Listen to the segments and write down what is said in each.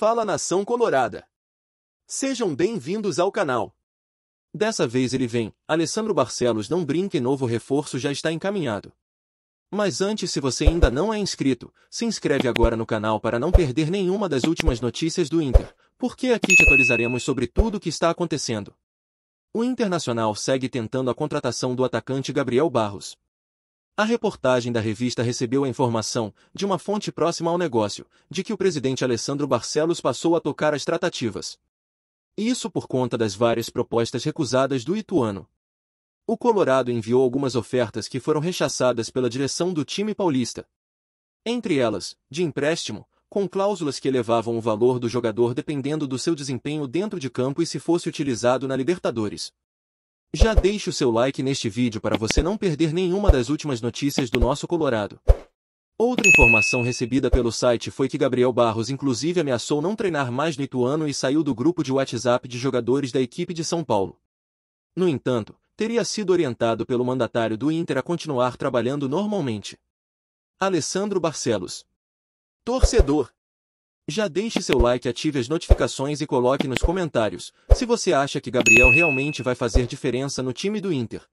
Fala nação colorada! Sejam bem-vindos ao canal. Dessa vez ele vem, Alessandro Barcelos não brinque novo reforço já está encaminhado. Mas antes se você ainda não é inscrito, se inscreve agora no canal para não perder nenhuma das últimas notícias do Inter, porque aqui te atualizaremos sobre tudo o que está acontecendo. O Internacional segue tentando a contratação do atacante Gabriel Barros, a reportagem da revista recebeu a informação, de uma fonte próxima ao negócio, de que o presidente Alessandro Barcelos passou a tocar as tratativas. Isso por conta das várias propostas recusadas do Ituano. O Colorado enviou algumas ofertas que foram rechaçadas pela direção do time paulista. Entre elas, de empréstimo, com cláusulas que elevavam o valor do jogador dependendo do seu desempenho dentro de campo e se fosse utilizado na Libertadores. Já deixe o seu like neste vídeo para você não perder nenhuma das últimas notícias do nosso Colorado. Outra informação recebida pelo site foi que Gabriel Barros inclusive ameaçou não treinar mais no Ituano e saiu do grupo de WhatsApp de jogadores da equipe de São Paulo. No entanto, teria sido orientado pelo mandatário do Inter a continuar trabalhando normalmente. Alessandro Barcelos Torcedor já deixe seu like, ative as notificações e coloque nos comentários se você acha que Gabriel realmente vai fazer diferença no time do Inter.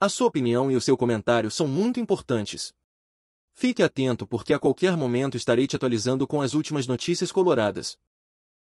A sua opinião e o seu comentário são muito importantes. Fique atento porque a qualquer momento estarei te atualizando com as últimas notícias coloradas.